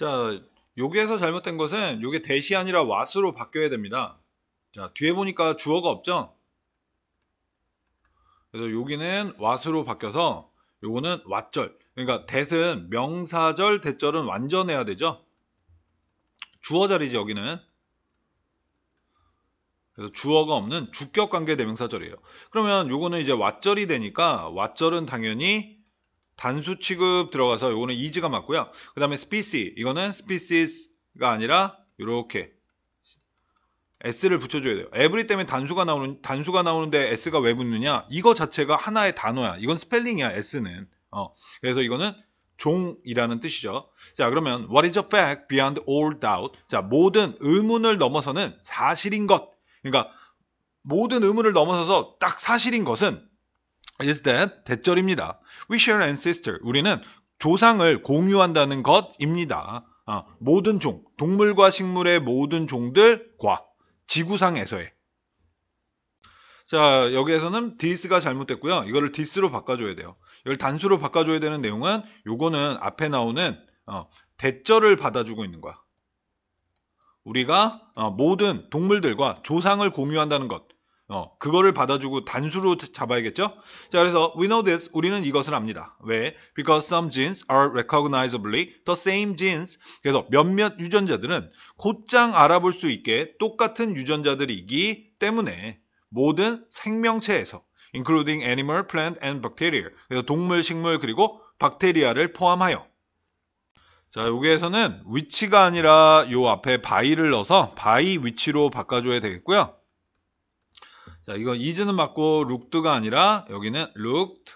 자, 여기에서 잘못된 것은 이게 대시 아니라 왓으로 바뀌어야 됩니다. 자, 뒤에 보니까 주어가 없죠? 그래서 여기는 왓으로 바뀌어서 요거는 왓절. 그러니까 대은 명사절, 대절은 완전해야 되죠? 주어 자리지 여기는. 그래서 주어가 없는 주격 관계 대명사절이에요. 그러면 요거는 이제 왓절이 되니까 왓절은 당연히 단수 취급 들어가서 요거는 이즈가 맞고요. 그 다음에 species 이거는 species가 아니라 이렇게 s를 붙여줘야 돼요. every 때문에 단수가 나오는 단수가 나오는데 s가 왜 붙느냐? 이거 자체가 하나의 단어야. 이건 스펠링이야. s는. 어, 그래서 이거는 종이라는 뜻이죠. 자, 그러면 what is a fact beyond all doubt? 자, 모든 의문을 넘어서는 사실인 것. 그러니까 모든 의문을 넘어서서 딱 사실인 것은 is that 대절입니다. We share ancestor. 우리는 조상을 공유한다는 것입니다. 어, 모든 종, 동물과 식물의 모든 종들과 지구상에서의 자 여기에서는 this가 잘못됐고요. 이거를 this로 바꿔줘야 돼요. 이걸 단수로 바꿔줘야 되는 내용은 요거는 앞에 나오는 어, 대절을 받아주고 있는 거야. 우리가 어, 모든 동물들과 조상을 공유한다는 것 어, 그거를 받아주고 단수로 잡아야겠죠? 자, 그래서 we know this. 우리는 이것을 압니다. 왜? Because some genes are recognizably the same genes. 그래서 몇몇 유전자들은 곧장 알아볼 수 있게 똑같은 유전자들이기 때문에 모든 생명체에서 including animal, plant and bacteria. 그래서 동물, 식물 그리고 박테리아를 포함하여 자, 여기에서는 위치가 아니라 요 앞에 바이를 넣어서 바이 위치로 바꿔줘야 되겠고요. 자, 이건 이즈는 맞고 룩드가 아니라 여기는 looked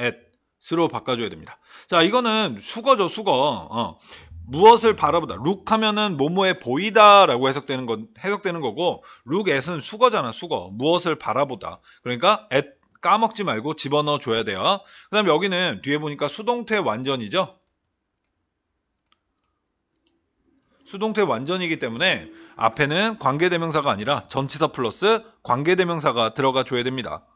at 스로 바꿔줘야 됩니다. 자, 이거는 수거죠, 수거. 어. 무엇을 바라보다. 룩 하면은 뭐뭐에 보이다라고 해석되는 건 해석되는 거고 룩 at은 수거잖아, 수거. 무엇을 바라보다. 그러니까 at 까먹지 말고 집어넣어 줘야 돼요. 그다음 에 여기는 뒤에 보니까 수동태 완전이죠. 수동태 완전이기 때문에 앞에는 관계대명사가 아니라 전치사 플러스 관계대명사가 들어가 줘야 됩니다.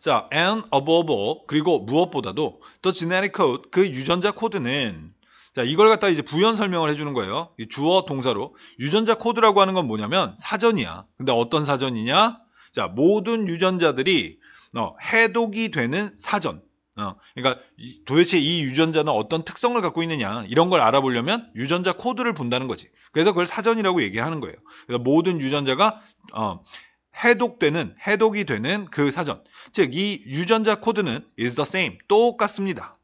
자, and above all, 그리고 무엇보다도 the generic code, 그 유전자 코드는 자, 이걸 갖다 이제 부연 설명을 해주는 거예요. 주어 동사로. 유전자 코드라고 하는 건 뭐냐면 사전이야. 근데 어떤 사전이냐? 자, 모든 유전자들이 어, 해독이 되는 사전. 어, 그러니까 도대체 이 유전자는 어떤 특성을 갖고 있느냐 이런 걸 알아보려면 유전자 코드를 본다는 거지. 그래서 그걸 사전이라고 얘기하는 거예요. 그래서 모든 유전자가 어, 해독되는 해독이 되는 그 사전, 즉 이 유전자 코드는 is the same 똑같습니다.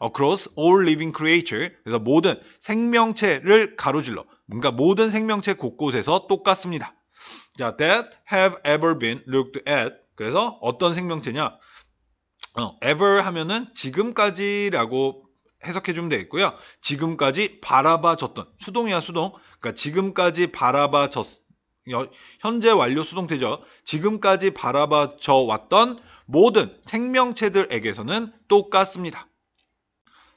across all living creature 그래서 모든 생명체를 가로질러 뭔가 그러니까 모든 생명체 곳곳에서 똑같습니다. 자, that have ever been looked at 그래서 어떤 생명체냐? 어, ever 하면은 지금까지라고 해석해 주면 되겠고요. 지금까지 바라봐 줬던 수동이야 수동. 그러니까 지금까지 바라봐 줬 현재 완료 수동태죠. 지금까지 바라봐 줘 왔던 모든 생명체들에게서는 똑같습니다.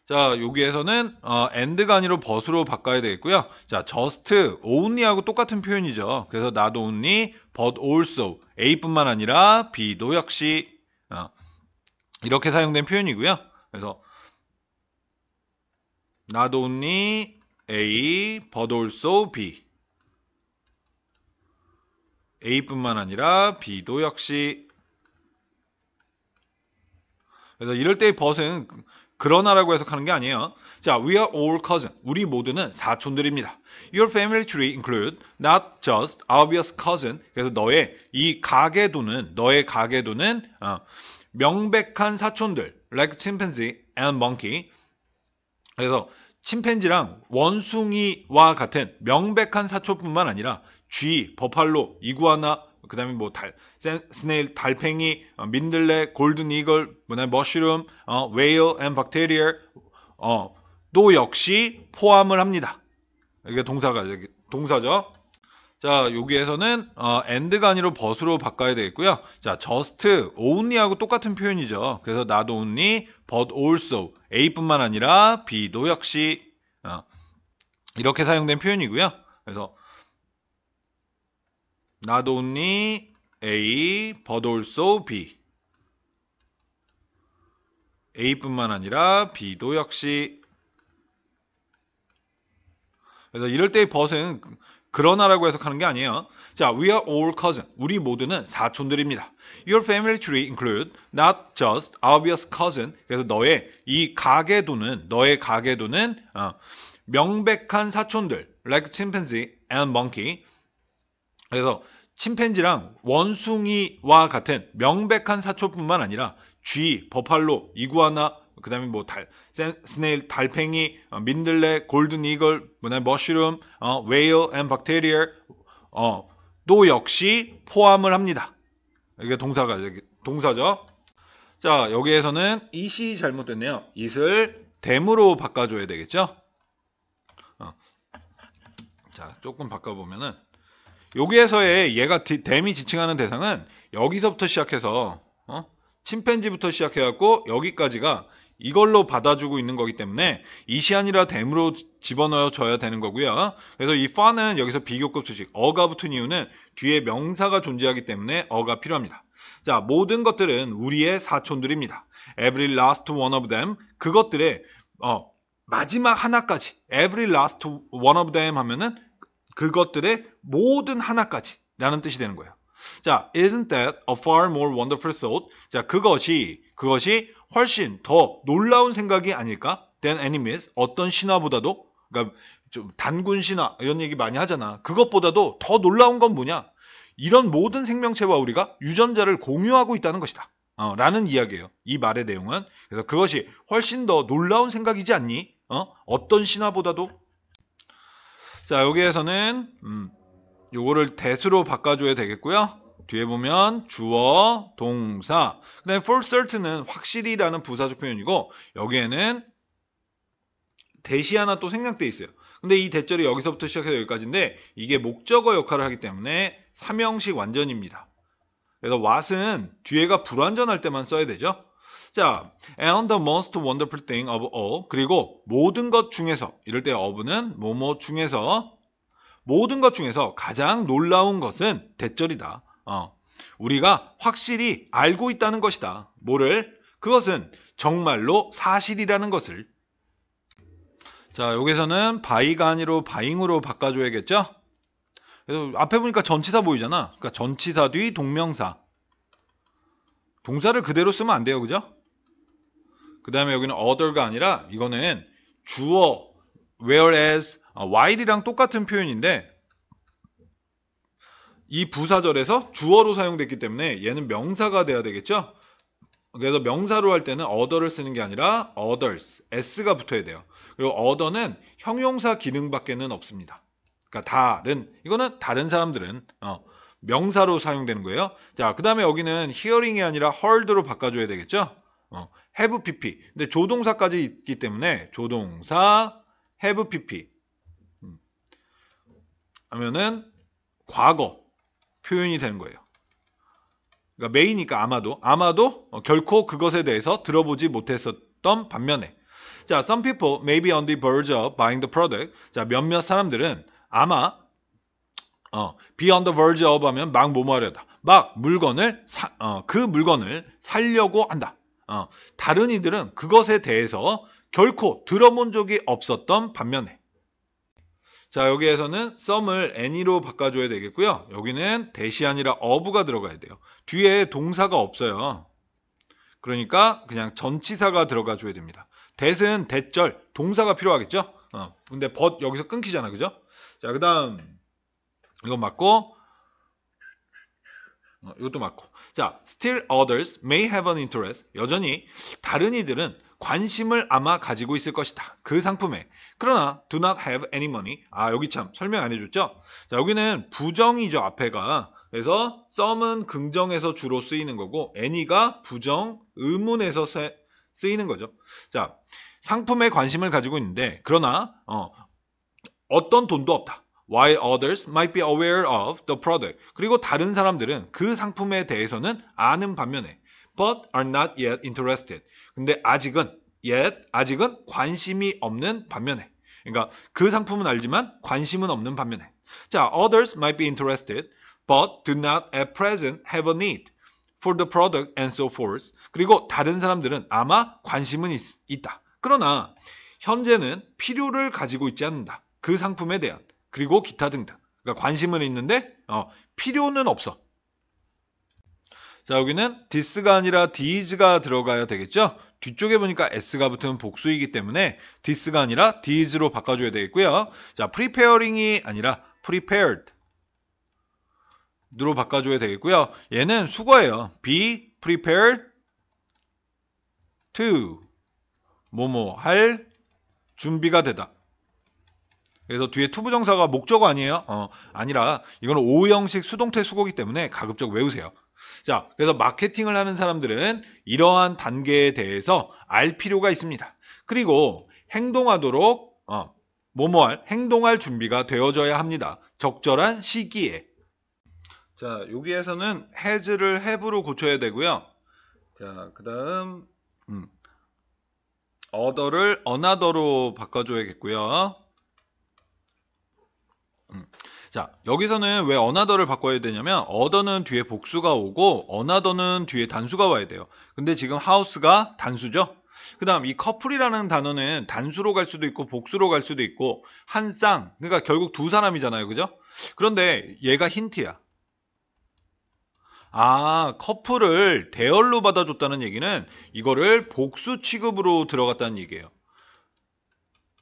자, 여기에서는 어, and가 아니라 버스로 바꿔야 되겠고요. 자, just, only하고 똑같은 표현이죠. 그래서 not only, but also, a뿐만 아니라 b도 역시 어, 이렇게 사용된 표현이고요. 그래서 not only A but also B A뿐만 아니라 B도 역시 그래서 이럴 때의 but은 그러나라고 해석하는 게 아니에요. 자, we are all cousins. 우리 모두는 사촌들입니다. Your family tree include not just obvious cousin. 그래서 너의 이 가계도는 너의 가계도는 어, 명백한 사촌들 like chimpanzee and monkey 그래서 침팬지랑 원숭이와 같은 명백한 사촌뿐만 아니라 쥐, 버팔로, 이구아나, 그 다음에 뭐 달, 스네일, 달팽이, 어, 민들레, 골든 이글, 뭐냐, 머쉬룸, 어, 웨일 앤 박테리얼, 어, 또 역시 포함을 합니다. 이게 동사가, 동사죠. 자, 여기에서는 어, and가 아니로 버스로 바꿔야 되겠고요. 자, just, only하고 똑같은 표현이죠. 그래서 나도 t only, but also, a뿐만 아니라 b도 역시 어, 이렇게 사용된 표현이고요. 그래서 not only a, but also b a뿐만 아니라 b도 역시 그래서 이럴 때의 벗은 그러나라고 해석하는 게 아니에요. 자, we are all cousin. s 우리 모두는 사촌들입니다. Your family tree include not just obvious cousin. 그래서 너의 이 가계도는 너의 가계도는 어, 명백한 사촌들 like chimpanzee and monkey. 그래서 침팬지랑 원숭이와 같은 명백한 사촌뿐만 아니라 쥐, 버팔로, 이구아나, 그 다음에 뭐 달, 스네일, 달팽이, 어, 민들레, 골든 이글, 뭐냐, 머쉬룸, 어, 웨어 앤 박테리얼, 어, 또 역시 포함을 합니다. 이게 동사가, 여기 동사죠. 자, 여기에서는 이시 잘못됐네요. 이슬, 댐으로 바꿔줘야 되겠죠? 어. 자, 조금 바꿔보면은, 여기에서의 얘가 댐이 지칭하는 대상은 여기서부터 시작해서, 어? 침팬지부터 시작해갖고 여기까지가 이걸로 받아주고 있는 거기 때문에 이시안이라 됨으로 집어넣어줘야 되는 거고요. 그래서 이 fun은 여기서 비교급 수식, 어가 붙은 이유는 뒤에 명사가 존재하기 때문에 어가 필요합니다. 자, 모든 것들은 우리의 사촌들입니다. Every last one of them, 그것들의 어, 마지막 하나까지 every last one of them 하면은 그것들의 모든 하나까지 라는 뜻이 되는 거예요. 자, isn't that a far more wonderful thought? 자, 그것이, 그것이 훨씬 더 놀라운 생각이 아닐까? than enemies 어떤 신화보다도 그러니까 좀 단군 신화 이런 얘기 많이 하잖아. 그것보다도 더 놀라운 건 뭐냐? 이런 모든 생명체와 우리가 유전자를 공유하고 있다는 것이다. 어, 라는 이야기예요. 이 말의 내용은 그래서 그것이 훨씬 더 놀라운 생각이지 않니? 어? 어떤 신화보다도 자 여기에서는 음, 요거를 대수로 바꿔줘야 되겠고요. 뒤에 보면 주어, 동사. 그다음에 for certain은 확실히라는 부사적 표현이고 여기에는 대시 하나 또 생략돼 있어요. 근데 이 대절이 여기서부터 시작해서 여기까지인데 이게 목적어 역할을 하기 때문에 삼형식 완전입니다. 그래서 what은 뒤에가 불완전할 때만 써야 되죠. 자, and the most wonderful thing of all 그리고 모든 것 중에서 이럴 때 of는 뭐뭐 중에서 모든 것 중에서 가장 놀라운 것은 대절이다. 어, 우리가 확실히 알고 있다는 것이다. 뭐를? 그것은 정말로 사실이라는 것을. 자, 여기서는 바이가 아니로 바잉으로 바꿔줘야겠죠? 그래서 앞에 보니까 전치사 보이잖아. 그러니까 전치사 뒤 동명사. 동사를 그대로 쓰면 안 돼요. 그죠? 그 다음에 여기는 other가 아니라 이거는 주어 whereas 어, while이랑 똑같은 표현인데 이 부사절에서 주어로 사용됐기 때문에 얘는 명사가 돼야 되겠죠? 그래서 명사로 할 때는 other를 쓰는 게 아니라 others, s가 붙어야 돼요. 그리고 other는 형용사 기능밖에는 없습니다. 그러니까 다른, 이거는 다른 사람들은 어, 명사로 사용되는 거예요. 자, 그 다음에 여기는 hearing이 아니라 heard로 바꿔줘야 되겠죠? 어, have pp. 근데 조동사까지 있기 때문에 조동사 have pp 음. 하면은 과거 표현이 되는 거예요. 그러니까 메이니까 아마도 아마도 결코 그것에 대해서 들어보지 못했었던 반면에 자, some people may be on the verge of buying the product. 자, 몇몇 사람들은 아마 어, be on the verge of 하면 막 뭐뭐하려다. 막 물건을 사, 어, 그 물건을 살려고 한다. 어, 다른 이들은 그것에 대해서 결코 들어본 적이 없었던 반면에 자 여기에서는 썸을 any로 바꿔줘야 되겠고요. 여기는 대시 아니라 of가 들어가야 돼요. 뒤에 동사가 없어요. 그러니까 그냥 전치사가 들어가 줘야 됩니다. 대은 대절 동사가 필요하겠죠. 어, 근데 but 여기서 끊기잖아 그죠? 자 그다음 이건 맞고 어, 이것도 맞고 자 still others may have an interest 여전히 다른 이들은 관심을 아마 가지고 있을 것이다. 그 상품에. 그러나 do not have any money. 아 여기 참 설명 안 해줬죠? 자 여기는 부정이죠 앞에가. 그래서 some은 긍정에서 주로 쓰이는 거고 any가 부정, 의문에서 쓰이는 거죠. 자 상품에 관심을 가지고 있는데 그러나 어, 어떤 돈도 없다. While others might be aware of the product. 그리고 다른 사람들은 그 상품에 대해서는 아는 반면에 but are not yet interested. 근데 아직은 y 아직은 관심이 없는 반면에 그러니까 그 상품은 알지만 관심은 없는 반면에 자, others might be interested but do not at present have a need for the product and so forth. 그리고 다른 사람들은 아마 관심은 있, 있다. 그러나 현재는 필요를 가지고 있지 않는다. 그 상품에 대한 그리고 기타 등등. 그러니까 관심은 있는데 어, 필요는 없어. 자, 여기는 this가 아니라 these가 들어가야 되겠죠? 뒤쪽에 보니까 s가 붙은 복수이기 때문에 this가 아니라 these로 바꿔줘야 되겠고요. 자, preparing이 아니라 prepared. 로 바꿔줘야 되겠고요. 얘는 수거예요. be prepared to 뭐뭐 할 준비가 되다. 그래서 뒤에 투부 정사가 목적어 아니에요? 어, 아니라 이건 오형식 수동태 수거기 때문에 가급적 외우세요. 자, 그래서 마케팅을 하는 사람들은 이러한 단계에 대해서 알 필요가 있습니다. 그리고 행동하도록 어, 뭐뭐할 행동할 준비가 되어져야 합니다. 적절한 시기에. 자, 여기에서는 h 즈를 h 브로 고쳐야 되고요. 자, 그다음 음. 어더를 어나더로 바꿔 줘야겠고요. 자, 여기서는 왜 어나더를 바꿔야 되냐면 어더는 뒤에 복수가 오고 어나더는 뒤에 단수가 와야 돼요. 근데 지금 하우스가 단수죠. 그 다음 이 커플이라는 단어는 단수로 갈 수도 있고 복수로 갈 수도 있고 한 쌍, 그러니까 결국 두 사람이잖아요. 그죠? 그런데 얘가 힌트야. 아, 커플을 대열로 받아줬다는 얘기는 이거를 복수 취급으로 들어갔다는 얘기예요.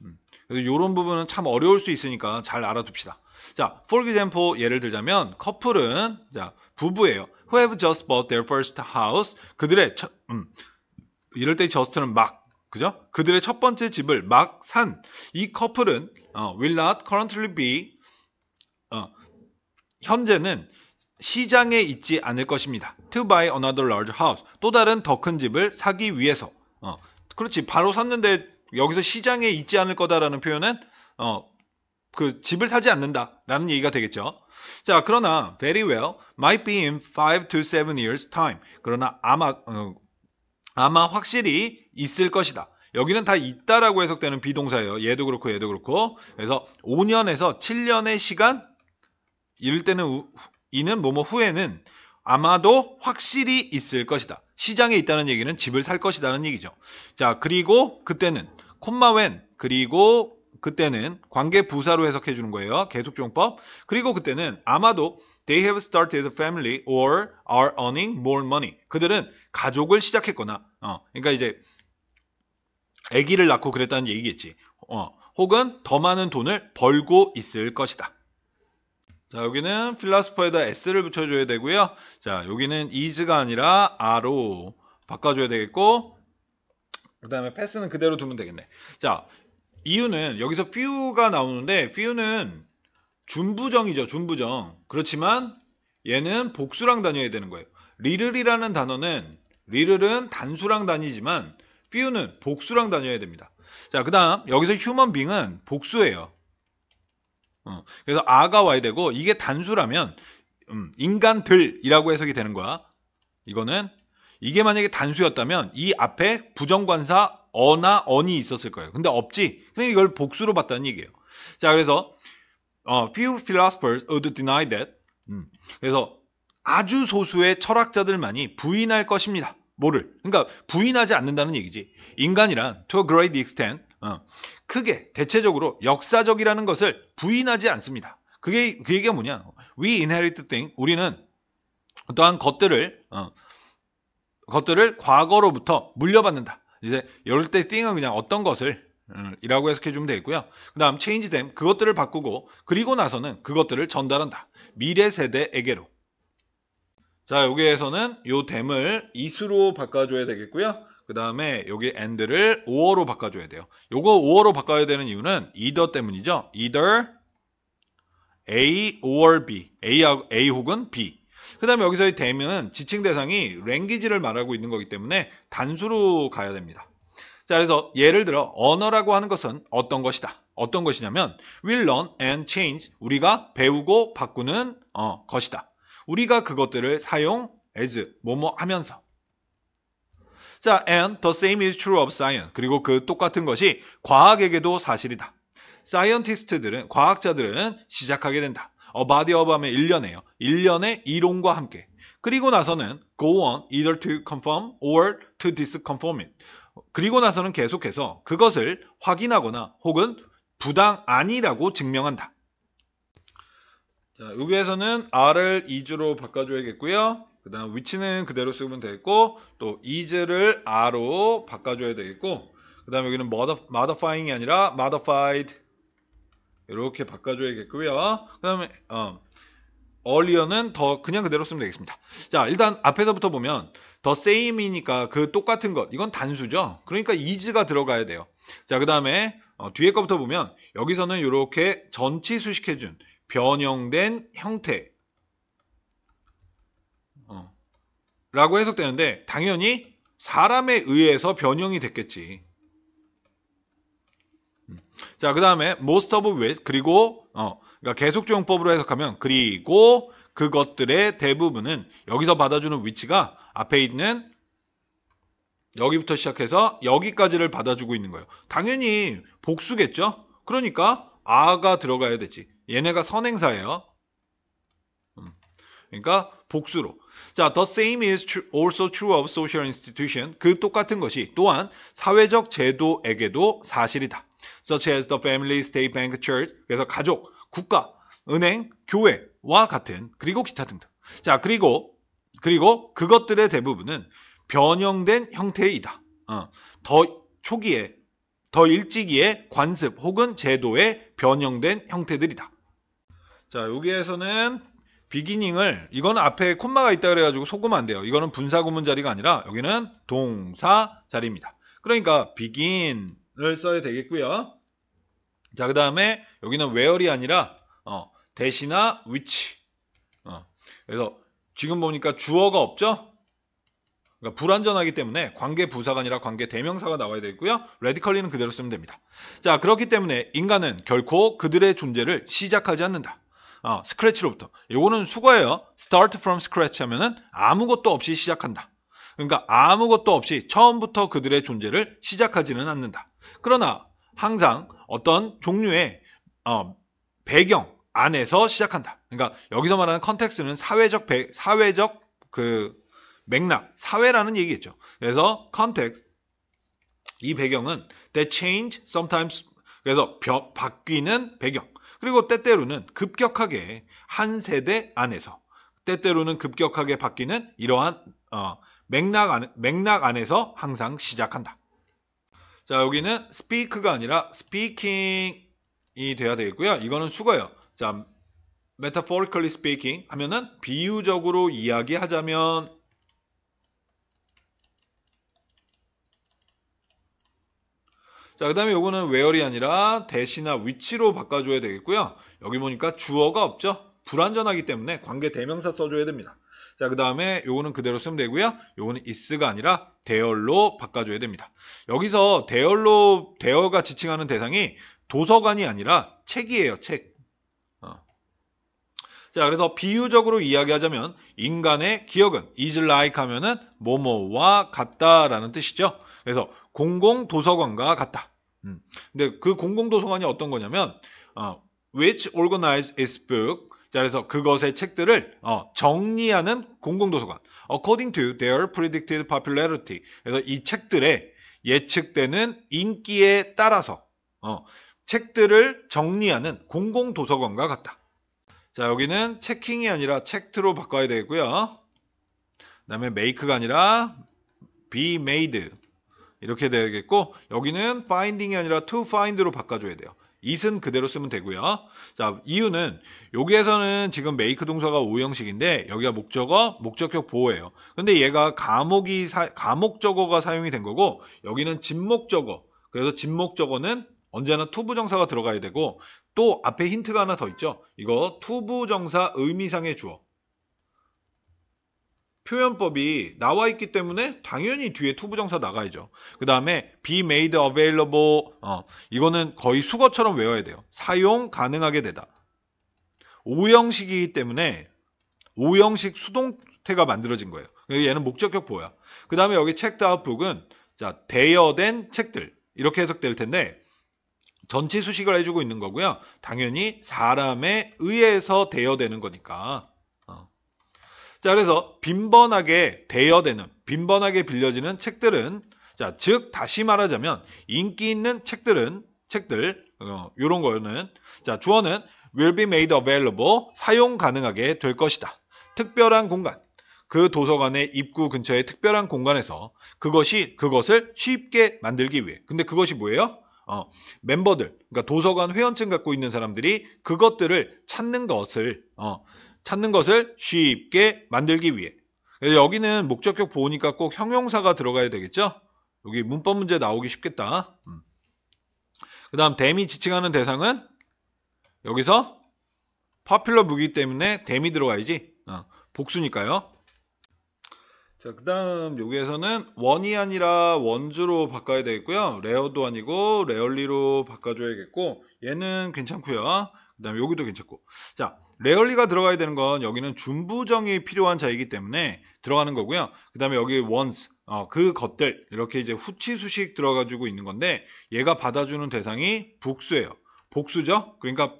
음, 그래서 이런 부분은 참 어려울 수 있으니까 잘 알아둡시다. 자, for example 예를 들자면 커플은 자, 부부예요. who have just bought their first house. 그들의 첫, 음, 이럴 때 just는 막 그죠? 그들의 첫 번째 집을 막 산 이 커플은 어, will not currently be 어, 현재는 시장에 있지 않을 것입니다. To buy another large house. 또 다른 더 큰 집을 사기 위해서. 어, 그렇지. 바로 샀는데 여기서 시장에 있지 않을 거다라는 표현은 어, 그 집을 사지 않는다라는 얘기가 되겠죠. 자, 그러나 very well might be in 5 to 7 years time. 그러나 아마 어, 아마 확실히 있을 것이다. 여기는 다 있다라고 해석되는 비동사예요. 얘도 그렇고 얘도 그렇고. 그래서 5년에서 7년의 시간 이럴 때는 우, 이는 뭐뭐 후에는 아마도 확실히 있을 것이다. 시장에 있다는 얘기는 집을 살 것이다는 얘기죠. 자, 그리고 그때는 콤마 웬 그리고 그때는 관계 부사로 해석해 주는 거예요. 계속종법 그리고 그때는 아마도 They have started a family or are earning more money. 그들은 가족을 시작했거나, 어, 그러니까 이제 아기를 낳고 그랬다는 얘기겠지. 어, 혹은 더 많은 돈을 벌고 있을 것이다. 자, 여기는 필라스퍼에다 s를 붙여줘야 되고요. 자, 여기는 is가 아니라 are로 바꿔줘야 되겠고, 그 다음에 패스는 그대로 두면 되겠네. 자, 이유는 여기서 few가 나오는데 few는 준부정이죠. 준부정. 그렇지만 얘는 복수랑 다녀야 되는 거예요. 리를이라는 단어는 리를은 단수랑 다니지만 few는 복수랑 다녀야 됩니다. 자, 그다음 여기서 human being은 복수예요. 어, 그래서 아가 와야 되고 이게 단수라면 음, 인간들이라고 해석이 되는 거야. 이거는 이게 만약에 단수였다면 이 앞에 부정관사 어나 언이 있었을 거예요. 근데 없지. 그럼 이걸 복수로 봤다는 얘기예요. 자, 그래서 어, few philosophers would deny that. 음, 그래서 아주 소수의 철학자들만이 부인할 것입니다. 뭐를? 그러니까 부인하지 않는다는 얘기지. 인간이란 to a great extent 어, 크게 대체적으로 역사적이라는 것을 부인하지 않습니다. 그게 그 얘기가 뭐냐? We inherit thing. 우리는 어떠한 것들을 어, 것들을 과거로부터 물려받는다. 이제 이럴 때 thing은 그냥 어떤 것을 음, 이라고 해석해 주면 되겠고요. 그 다음 체인지됨 그것들을 바꾸고 그리고 나서는 그것들을 전달한다. 미래 세대에게로 자 여기에서는 요 댐을 이수로 바꿔줘야 되겠고요. 그 다음에 여기 and를 or로 바꿔줘야 돼요. 요거 or로 바꿔야 되는 이유는 either 때문이죠. either A or B A, A 혹은 B 그 다음에 여기서 의 대면은 지칭 대상이 랭귀지를 말하고 있는 거기 때문에 단수로 가야 됩니다. 자, 그래서 예를 들어 언어라고 하는 것은 어떤 것이다. 어떤 것이냐면 will learn and change 우리가 배우고 바꾸는 어, 것이다. 우리가 그것들을 사용 as 뭐뭐 하면서 자, and the same is true of science 그리고 그 똑같은 것이 과학에게도 사실이다. 사이언티스트들은 과학자들은 시작하게 된다. About 어, o 1년에요 1년의 이론과 함께. 그리고 나서는 go on either to confirm or to disconfirm it. 그리고 나서는 계속해서 그것을 확인하거나 혹은 부당 아니라고 증명한다. 자, 여기에서는 r을 is로 바꿔줘야겠고요. 그 다음 위치는 그대로 쓰면 되겠고 또 is를 r로 바꿔줘야 되겠고 그 다음 여기는 modifying이 아니라 modified 이렇게 바꿔줘야겠고요. 그 다음에 어, earlier는 더 그냥 그대로 쓰면 되겠습니다. 자 일단 앞에서부터 보면 더 same이니까 그 똑같은 것 이건 단수죠. 그러니까 is가 들어가야 돼요. 자그 다음에 어, 뒤에 것부터 보면 여기서는 이렇게 전치 수식해준 변형된 형태 어, 라고 해석되는데 당연히 사람에 의해서 변형이 됐겠지. 자, 그 다음에 most of which, 그리고, 어, 그러니까 계속조용법으로 해석하면, 그리고 그것들의 대부분은 여기서 받아주는 위치가 앞에 있는 여기부터 시작해서 여기까지를 받아주고 있는 거예요. 당연히 복수겠죠? 그러니까 아가 들어가야 되지. 얘네가 선행사예요. 음. 그러니까 복수로. 자, the same is true, also true of social institution. 그 똑같은 것이 또한 사회적 제도에게도 사실이다. such as the family, state bank, church. 그래서 가족, 국가, 은행, 교회와 같은 그리고 기타 등등. 자, 그리고 그리고 그것들의 대부분은 변형된 형태이다. 어, 더 초기에 더 일찍이의 관습 혹은 제도의 변형된 형태들이다. 자, 여기에서는 비기닝을 이건 앞에 콤마가 있다 그래 가지고 속으면 안 돼요. 이거는 분사 구문 자리가 아니라 여기는 동사 자리입니다. 그러니까 begin 를 써야 되겠고요. 자, 그 다음에 여기는 where이 아니라 어, 대신나 which. 어, 그래서 지금 보니까 주어가 없죠? 그러니까 불완전하기 때문에 관계 부사가 아니라 관계 대명사가 나와야 되고요. 레디컬리는 그대로 쓰면 됩니다. 자, 그렇기 때문에 인간은 결코 그들의 존재를 시작하지 않는다. 어, 스크래치로부터. 이거는 수거예요. start from scratch 하면은 아무것도 없이 시작한다. 그러니까 아무것도 없이 처음부터 그들의 존재를 시작하지는 않는다. 그러나 항상 어떤 종류의 어, 배경 안에서 시작한다. 그러니까 여기서 말하는 컨텍스는 사회적 배, 사회적 그 맥락, 사회라는 얘기겠죠. 그래서 컨텍스 이 배경은 that change sometimes 그래서 벼, 바뀌는 배경 그리고 때때로는 급격하게 한 세대 안에서 때때로는 급격하게 바뀌는 이러한 어, 맥락, 안, 맥락 안에서 항상 시작한다. 자, 여기는 speak가 아니라 speaking이 돼야 되겠고요. 이거는 수거예요. 자, metaphorically speaking 하면은 비유적으로 이야기하자면 자, 그 다음에 요거는 where이 아니라 대시나 위치로 바꿔줘야 되겠고요. 여기 보니까 주어가 없죠. 불완전하기 때문에 관계 대명사 써줘야 됩니다. 자, 그 다음에 요거는 그대로 쓰면 되고요. 요거는 is가 아니라 대열로 바꿔줘야 됩니다. 여기서 대열로, 대열가 지칭하는 대상이 도서관이 아니라 책이에요, 책. 어. 자, 그래서 비유적으로 이야기하자면 인간의 기억은 is like 하면은 뭐뭐와 같다라는 뜻이죠. 그래서 공공도서관과 같다. 음. 근데 그 공공도서관이 어떤 거냐면 어, which organize its book 자, 그래서 그것의 책들을 어, 정리하는 공공도서관. According to their predicted popularity. 그래서 이 책들의 예측되는 인기에 따라서 어, 책들을 정리하는 공공도서관과 같다. 자, 여기는 체킹이 아니라 책트로 바꿔야 되겠고요. 그 다음에 메이크가 아니라 be made. 이렇게 되겠고 여기는 finding이 아니라 to find로 바꿔줘야 돼요. 이은 그대로 쓰면 되고요. 자, 이유는 여기에서는 지금 메이크 동사가 오형식인데 여기가 목적어, 목적격 보호예요. 근데 얘가 감옥이 사, 감옥적어가 사용이 된 거고 여기는 진목적어. 그래서 진목적어는 언제나 투부정사가 들어가야 되고 또 앞에 힌트가 하나 더 있죠. 이거 투부정사 의미상의 주어. 표현법이 나와 있기 때문에 당연히 뒤에 투부정사 나가야죠. 그 다음에 be made available 어, 이거는 거의 수거처럼 외워야 돼요. 사용 가능하게 되다. 5형식이기 때문에 5형식 수동태가 만들어진 거예요. 그러니까 얘는 목적격 보호야. 그 다음에 여기 책다 아웃북은 자 대여된 책들 이렇게 해석될 텐데 전체 수식을 해주고 있는 거고요. 당연히 사람에 의해서 대여되는 거니까 자, 그래서 빈번하게 대여되는, 빈번하게 빌려지는 책들은, 자, 즉, 다시 말하자면, 인기 있는 책들은, 책들, 어, 요런 거는, 자, 주어는 will be made available, 사용 가능하게 될 것이다. 특별한 공간, 그 도서관의 입구 근처의 특별한 공간에서 그것이, 그것을 쉽게 만들기 위해. 근데 그것이 뭐예요? 어, 멤버들, 그러니까 도서관 회원증 갖고 있는 사람들이 그것들을 찾는 것을, 어, 찾는 것을 쉽게 만들기 위해. 여기는 목적격 보호니까 꼭 형용사가 들어가야 되겠죠? 여기 문법 문제 나오기 쉽겠다. 음. 그 다음 데미 지칭하는 대상은 여기서 파퓰러 무기 때문에 데미 들어가야지. 어, 복수니까요. 자, 그 다음 여기에서는 원이 아니라 원주로 바꿔야 되겠고요. 레어도 아니고 레얼리로 바꿔줘야겠고 얘는 괜찮고요. 그 다음에 여기도 괜찮고 자 레얼리가 들어가야 되는 건 여기는 준부정이 필요한 자이기 때문에 들어가는 거고요. 그 다음에 여기 once, 어, 그 것들, 이렇게 이제 후치수식 들어가지고 있는 건데, 얘가 받아주는 대상이 복수예요. 복수죠? 그러니까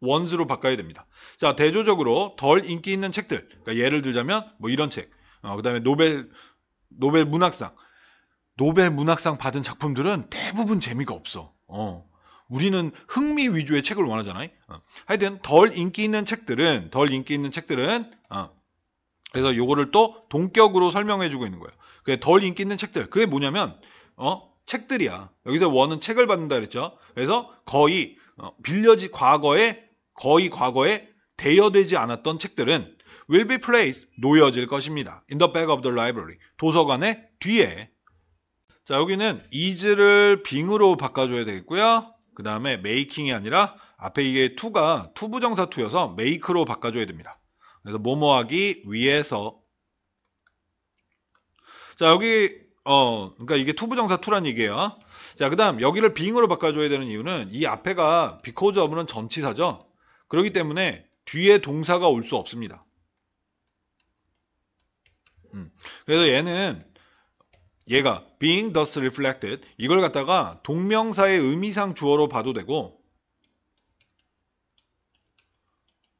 원수로 바꿔야 됩니다. 자, 대조적으로 덜 인기 있는 책들, 그러니까 예를 들자면 뭐 이런 책, 어, 그 다음에 노벨, 노벨 문학상, 노벨 문학상 받은 작품들은 대부분 재미가 없어. 어. 우리는 흥미 위주의 책을 원하잖아요. 어. 하여튼 덜 인기 있는 책들은 덜 인기 있는 책들은 어. 그래서 요거를 또 동격으로 설명해주고 있는 거예요. 그게 덜 인기 있는 책들 그게 뭐냐면 어 책들이야. 여기서 원은 책을 받는다 그랬죠. 그래서 거의 어, 빌려지 과거에 거의 과거에 대여되지 않았던 책들은 will be placed 놓여질 것입니다. in the back of the library 도서관의 뒤에 자 여기는 is를 빙으로 바꿔줘야 되겠고요. 그 다음에 메이킹이 아니라 앞에 이게 투가 투부정사 투여서 메이크로 바꿔줘야 됩니다. 그래서 뭐뭐하기 위해서 자 여기 어 그러니까 이게 투부정사 투란 얘기예요. 자 그 다음 여기를 빙으로 바꿔줘야 되는 이유는 이 앞에가 비코즈 a u s 전치사죠. 그렇기 때문에 뒤에 동사가 올 수 없습니다. 음, 그래서 얘는 얘가 being thus reflected 이걸 갖다가 동명사의 의미상 주어로 봐도 되고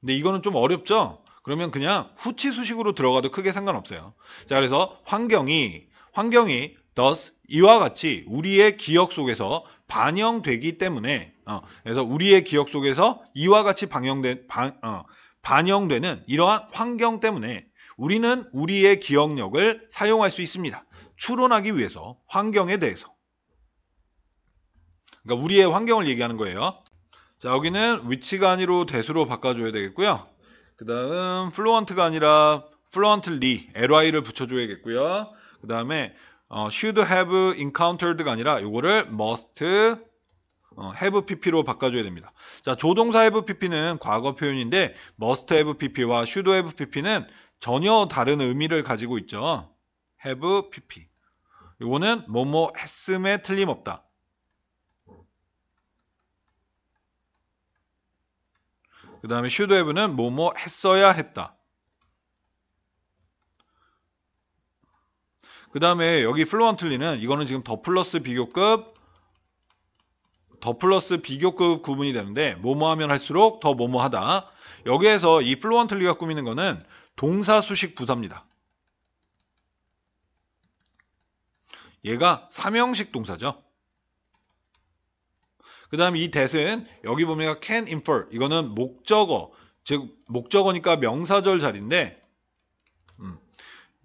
근데 이거는 좀 어렵죠? 그러면 그냥 후치 수식으로 들어가도 크게 상관없어요. 자 그래서 환경이 환경이 thus 이와 같이 우리의 기억 속에서 반영되기 때문에 어, 그래서 우리의 기억 속에서 이와 같이 방영된 반, 어, 반영되는 이러한 환경 때문에 우리는 우리의 기억력을 사용할 수 있습니다. 추론하기 위해서 환경에 대해서. 그러니까 우리의 환경을 얘기하는 거예요. 자, 여기는 위치가 아니로 대수로 바꿔줘야 되겠고요. 그 다음 플루언트가 아니라 fluently, ly를 붙여줘야겠고요. 그 다음에 어, should have encountered가 아니라 이거를 must 어, have pp로 바꿔줘야 됩니다. 자, 조동사 have pp는 과거 표현인데 must have pp와 should have pp는 전혀 다른 의미를 가지고 있죠. have pp. 이거는 뭐뭐 했음에 틀림없다. 그 다음에 should have는 뭐뭐 했어야 했다. 그 다음에 여기 플루언틀리는 이거는 지금 더 플러스 비교급 더 플러스 비교급 구분이 되는데 뭐뭐 하면 할수록 더 뭐뭐 하다. 여기에서 이 플루언틀리가 꾸미는 거는 동사 수식 부사입니다. 얘가 삼형식 동사죠. 그 다음 이 that은 여기 보면 can infer 이거는 목적어 즉 목적어니까 명사절 자리인데 음,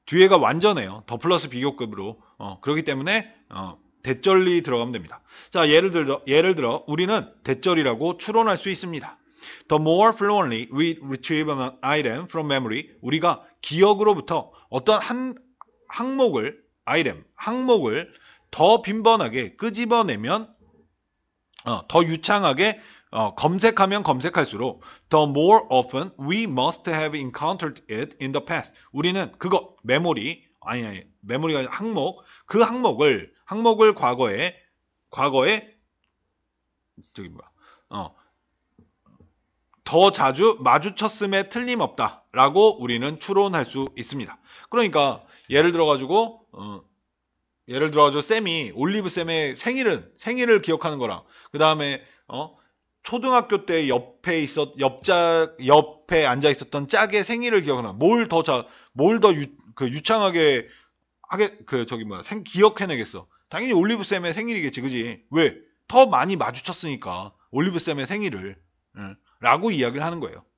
뒤에가 완전해요. 더 플러스 비교급으로 어, 그렇기 때문에 어, 대절리 들어가면 됩니다. 자 예를 들어 예를 들어 우리는 대절이라고 추론할 수 있습니다. The more fluently we retrieve an item from memory 우리가 기억으로부터 어떤 한 항목을 아이템, 항목을 더 빈번하게 끄집어내면 어, 더 유창하게 어, 검색하면 검색할수록 the more often we must have encountered it in the past. 우리는 그거 메모리 아니 아니 메모리가 항목 그 항목을 항목을 과거에 과거에 저기 뭐야 어, 더 자주 마주쳤음에 틀림없다라고 우리는 추론할 수 있습니다. 그러니까 예를 들어 가지고 어, 예를 들어가지고 쌤이 올리브 쌤의 생일은 생일을 기억하는 거랑 그 다음에 어, 초등학교 때 옆에 있었 옆자 옆에 앉아 있었던 짝의 생일을 기억하나 뭘 더자뭘더그 유창하게 하게 그 저기 뭐야 생 기억해내겠어 당연히 올리브 쌤의 생일이겠지 그지 왜더 많이 마주쳤으니까 올리브 쌤의 생일을 응. 라고 이야기를 하는 거예요